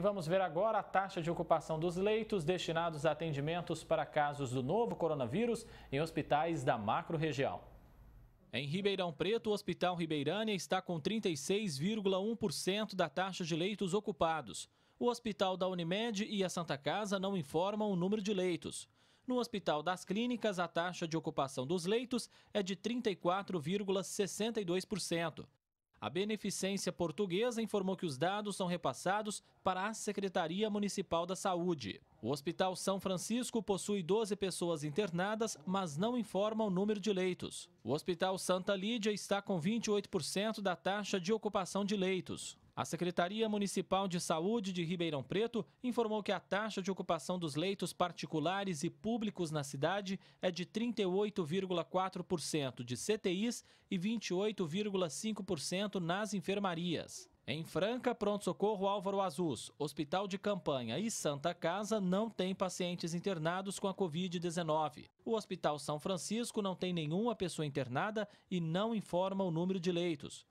E vamos ver agora a taxa de ocupação dos leitos destinados a atendimentos para casos do novo coronavírus em hospitais da macro-região. Em Ribeirão Preto, o Hospital Ribeirânia está com 36,1% da taxa de leitos ocupados. O Hospital da Unimed e a Santa Casa não informam o número de leitos. No Hospital das Clínicas, a taxa de ocupação dos leitos é de 34,62%. A Beneficência Portuguesa informou que os dados são repassados para a Secretaria Municipal da Saúde. O Hospital São Francisco possui 12 pessoas internadas, mas não informa o número de leitos. O Hospital Santa Lídia está com 28% da taxa de ocupação de leitos. A Secretaria Municipal de Saúde de Ribeirão Preto informou que a taxa de ocupação dos leitos particulares e públicos na cidade é de 38,4% de CTIs e 28,5% nas enfermarias. Em Franca, Pronto-Socorro Álvaro Azus, Hospital de Campanha e Santa Casa não têm pacientes internados com a Covid-19. O Hospital São Francisco não tem nenhuma pessoa internada e não informa o número de leitos.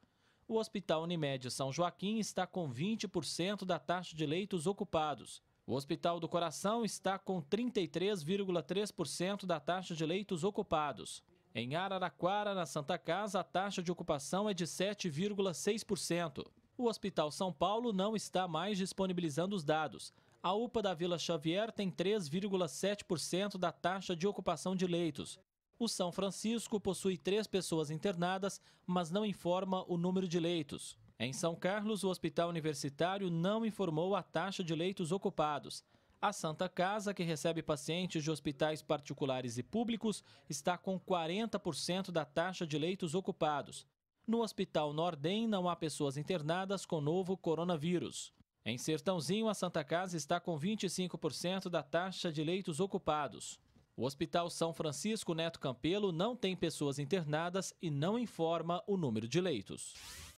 O Hospital Unimed São Joaquim está com 20% da taxa de leitos ocupados. O Hospital do Coração está com 33,3% da taxa de leitos ocupados. Em Araraquara, na Santa Casa, a taxa de ocupação é de 7,6%. O Hospital São Paulo não está mais disponibilizando os dados. A UPA da Vila Xavier tem 3,7% da taxa de ocupação de leitos. O São Francisco possui três pessoas internadas, mas não informa o número de leitos. Em São Carlos, o Hospital Universitário não informou a taxa de leitos ocupados. A Santa Casa, que recebe pacientes de hospitais particulares e públicos, está com 40% da taxa de leitos ocupados. No Hospital Nordem, não há pessoas internadas com novo coronavírus. Em Sertãozinho, a Santa Casa está com 25% da taxa de leitos ocupados. O Hospital São Francisco Neto Campelo não tem pessoas internadas e não informa o número de leitos.